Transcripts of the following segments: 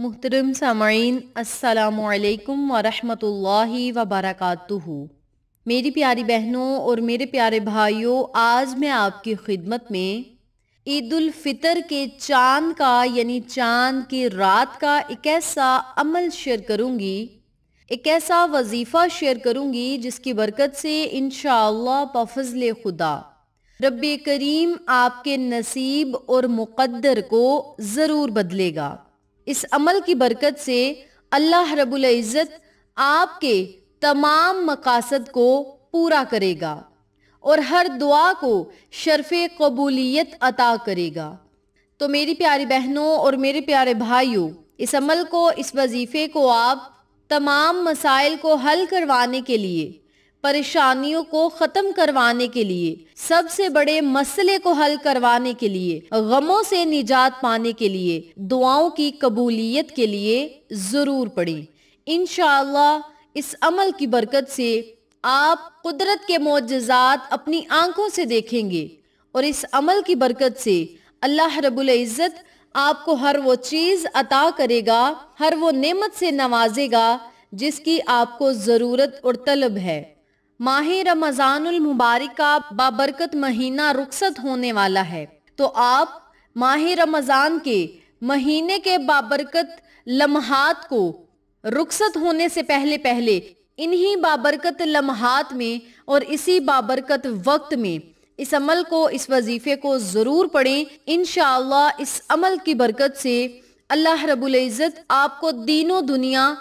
मुहतरम सामीन असलकम वरम वबरकू मेरी प्यारी बहनों और मेरे प्यारे भाइयों आज मैं आपकी खिदमत में ईदालफ़ितर के चांद का यानी चांद की रात का एक ऐसा अमल शेयर करूँगी एक ऐसा वजीफ़ा शेयर करूँगी जिसकी बरकत से इन शफजल खुदा रब करीम आपके नसीब और मुकद्दर को ज़रूर बदलेगा इस अमल की बरकत से अल्लाह रबुल इज़्ज़त आपके तमाम मकासद को पूरा करेगा और हर दुआ को शरफ़ कबूलियत अता करेगा तो मेरी प्यारी बहनों और मेरे प्यारे भाइयों इस अमल को इस वजीफ़े को आप तमाम मसाइल को हल करवाने के लिए परेशानियों को खत्म करवाने के लिए सबसे बड़े मसले को हल करवाने के लिए गमों से निजात पाने के लिए दुआओं की कबूलियत के लिए ज़रूर पड़े इन इस अमल की बरकत से आप कुदरत के मोजात अपनी आंखों से देखेंगे और इस अमल की बरकत से अल्लाह रबुल इज़्ज़त आपको हर वो चीज़ अता करेगा हर वो नेमत से नवाजेगा जिसकी आपको ज़रूरत और तलब है माह मुबारक का बाबरकत महीना रुखसत होने वाला है तो आप माह रमज़ान के महीने के बाबरकत लम्हात को रुखसत होने से पहले पहले इन्हीं बाबरकत लम्हात में और इसी बाबरकत वक्त में इस अमल को इस वजीफ़े को ज़रूर पढ़ें इन इस अमल की बरकत से अल्लाह रबुल्ज़त आपको दीनों दुनिया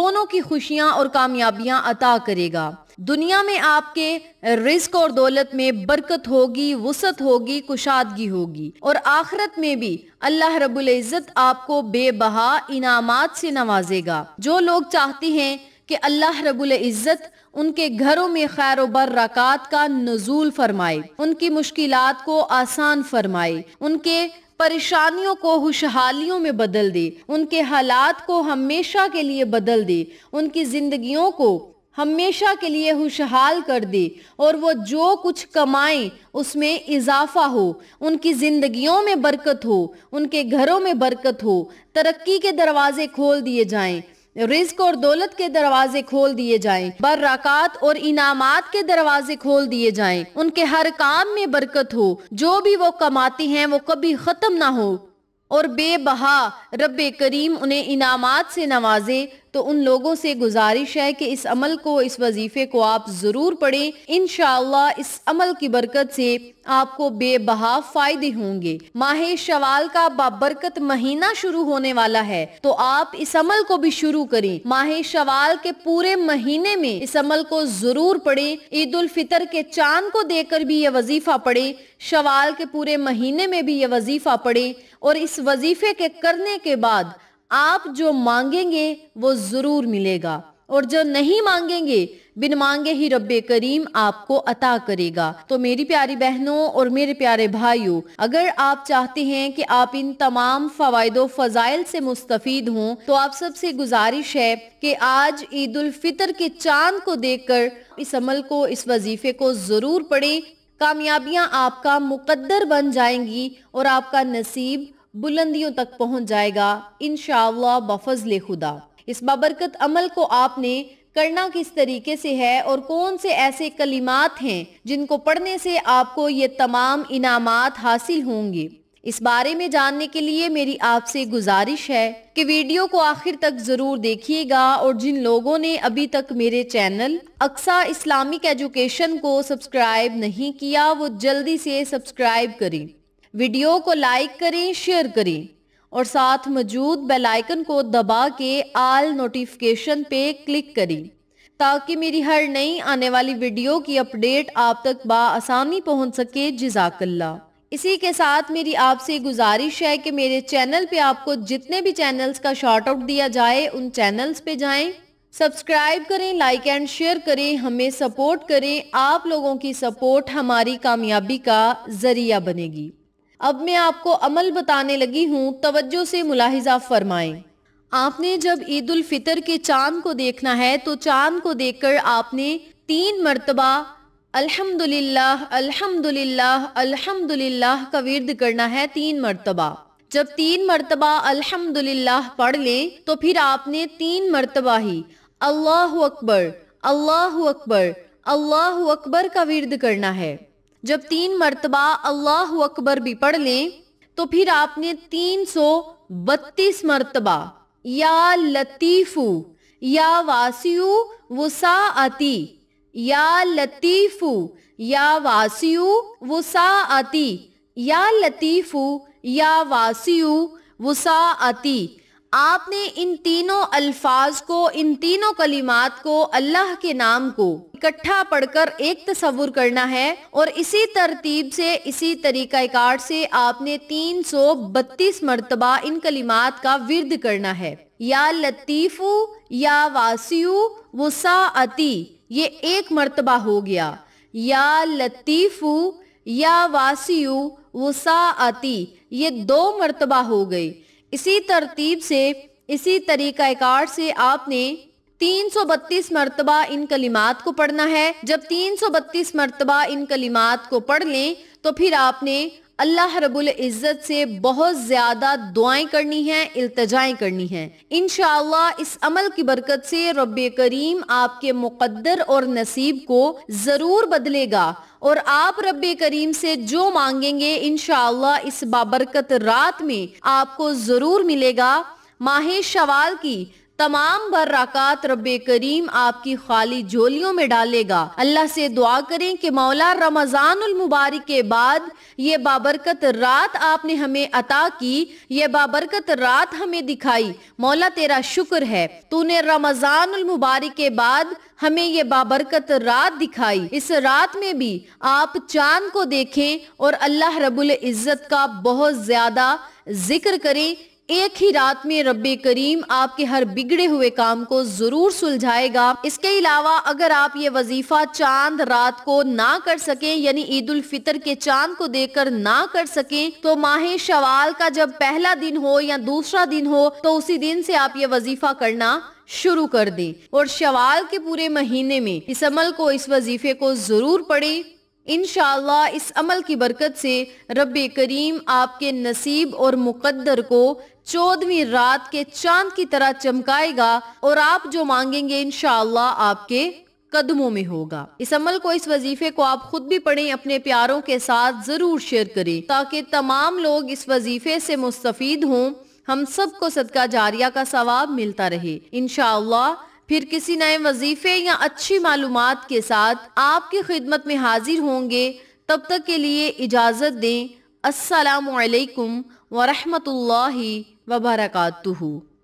दोनों की खुशियाँ और कामयाबियाँ अता करेगा दुनिया में आपके रिस्क और दौलत में बरकत होगी वसत होगी कुशादगी होगी और आखरत में भी अल्लाह रबुल इज़्ज़त आपको बेबहा इनामात से नवाजेगा जो लोग चाहते हैं कि अल्लाह रबुल इज़्ज़त उनके घरों में खैर बरक़ात का नजूल फरमाए उनकी मुश्किल को आसान फरमाए उनके परेशानियों को खुशहालियों में बदल दे उनके हालात को हमेशा के लिए बदल दे उनकी जिंदगियों को हमेशा के लिए खुशहाल कर दे और वो जो कुछ कमाएं उसमें इजाफा हो उनकी ज़िंदगियों में बरकत हो उनके घरों में बरकत हो तरक्की के दरवाजे खोल दिए जाएं रिस्क और दौलत के दरवाजे खोल दिए जाएं, बर्रकत और इनामात के दरवाजे खोल दिए जाएं, उनके हर काम में बरकत हो जो भी वो कमाती हैं वो कभी ख़त्म ना हो और बेबहा रब करीम उन्हें इनामात से नवाजे तो उन लोगों से गुजारिश है कि इस अमल को इस वजीफे को आप ज़रूर पढ़ें इन इस अमल की बरकत से आपको बेबहा फायदे होंगे माह शवाल का बाबरकत महीना शुरू होने वाला है तो आप इस अमल को भी शुरू करें माह शवाल के पूरे महीने में इस अमल को जरूर पढ़ें ईद उल फितर के चांद को देकर भी यह वजीफा पढ़ें शवाल के पूरे महीने में भी यह वजीफा पढ़ें और इस वजीफे के करने के बाद आप जो मांगेंगे वो जरूर मिलेगा और जो नहीं मांगेंगे बिन मांगे ही रब करीम आपको अता करेगा तो मेरी प्यारी बहनों और मेरे प्यारे भाइयों अगर आप चाहते हैं कि आप इन तमाम फवायद फजाइल से मुस्तफ़ हों तो आप सबसे गुजारिश है कि आज ईद उल फितर के चांद को देखकर इस अमल को इस वजीफे को जरूर पढ़ें कामयाबियां आपका मुकद्दर बन जाएंगी और आपका नसीब बुलंदियों तक पहुंच जाएगा इन बफजल खुदा इस बाबरकत अमल को आपने करना किस तरीके से है और कौन से ऐसे कलिमात हैं जिनको पढ़ने से आपको ये तमाम इनामात हासिल होंगे इस बारे में जानने के लिए मेरी आपसे गुजारिश है कि वीडियो को आखिर तक ज़रूर देखिएगा और जिन लोगों ने अभी तक मेरे चैनल अक्सा इस्लामिक एजुकेशन को सब्सक्राइब नहीं किया वो जल्दी से सब्सक्राइब करें वीडियो को लाइक करें शेयर करें और साथ मौजूद बेल आइकन को दबा के आल नोटिफिकेशन पे क्लिक करें ताकि मेरी हर नई आने वाली वीडियो की अपडेट आप तक बसानी पहुंच सके जजाकल्ला इसी के साथ मेरी आपसे गुजारिश है कि मेरे चैनल पे आपको जितने भी चैनल्स का शॉर्ट आउट दिया जाए उन चैनल्स पे जाएं सब्सक्राइब करें लाइक एंड शेयर करें हमें सपोर्ट करें आप लोगों की सपोर्ट हमारी कामयाबी का जरिया बनेगी अब मैं आपको अमल बताने लगी हूँ तवज्जो से मुलाहिजा फरमाएं आपने जब ईद उल फितर के चांद को देखना है तो चांद को देखकर आपने तीन मरतबा अल्हम्दुलिल्लाह अल्हम्दुलिल्लाह अल्हम्दुलिल्लाह का विर्द करना है तीन मरतबा जब तीन मरतबा अल्हम्दुलिल्लाह पढ़ लें तो फिर आपने तीन मरतबा ही अल्लाह अकबर अल्लाह अकबर अल्लाह अकबर का विर्द करना है जब तीन मरतबा अल्लाह अकबर भी पढ़ लें तो फिर आपने तीन सौ बत्तीस मरतबा या लतीफ़ू या वासियु आती या लतीफ़ू या वासियु आती या लतीफ़ू या वासियु वसाअती आपने इन तीनों अल्फाज को इन तीनों कलिमात को अल्लाह के नाम को इकट्ठा पढ़कर एक तस्वुर करना है और इसी तरतीब से इसी तरीक़ाकार से आपने तीन सौ बत्तीस मरतबा इन कलिमात का विरद करना है या लतीफु या वासी वसाअती ये एक मरतबा हो गया या लतीफु या वासी वसाअती ये दो मरतबा हो गई इसी तरतीब से इसी तरीका कार से आपने 332 मरतबा इन कलिमात को पढ़ना है जब 332 मरतबा इन कलिमात को पढ़ लें तो फिर आपने अल्लाह रबुल इज़्ज़त से बहुत ज़्यादा दुआएं करनी है इल्तजाएं करनी है इन इस अमल की बरकत से रब करीम आपके मुकद्दर और नसीब को ज़रूर बदलेगा और आप रब करीम से जो मांगेंगे इन इस बाबरकत रात में आपको ज़रूर मिलेगा माहे शवाल की तमाम बर्राकात रब करीम आपकी खाली झोलियों में डालेगा अल्लाह से दुआ करें कि मौला रमज़ान मुबारक के बाद ये बाबरकत रात आपने हमें अता की ये बाबरकत रात हमें दिखाई मौला तेरा शुक्र है तूने रमज़ान मुबारक के बाद हमें ये बाबरकत रात दिखाई इस रात में भी आप चांद को देखें और अल्लाह रबुल इज़्ज़त का बहुत ज़्यादा जिक्र करें एक ही रात में रब करीम आपके हर बिगड़े हुए काम को जरूर सुलझाएगा इसके अलावा अगर आप ये वजीफा चांद रात को ना कर सके यानी ईद उल फितर के चांद को देकर ना कर सके तो माह शवाल का जब पहला दिन हो या दूसरा दिन हो तो उसी दिन से आप ये वजीफा करना शुरू कर दें और शवाल के पूरे महीने में इस अमल को इस वजीफे को जरूर पढ़ें इन इस अमल की बरकत से रब करीम आपके नसीब और मुकद्दर को चौदवी रात के चांद की तरह चमकाएगा और आप जो मांगेंगे इन आपके कदमों में होगा इस अमल को इस वजीफे को आप खुद भी पढ़ें अपने प्यारों के साथ जरूर शेयर करें ताकि तमाम लोग इस वजीफे से मुस्तफ़ हों हम सबको सदका जारिया का सवाब मिलता रहे इनशाला फिर किसी नए वजीफे या अच्छी मालूम के साथ आपकी खिदमत में हाजिर होंगे तब तक के लिए इजाज़त दें असलकम वरहमल वबरकू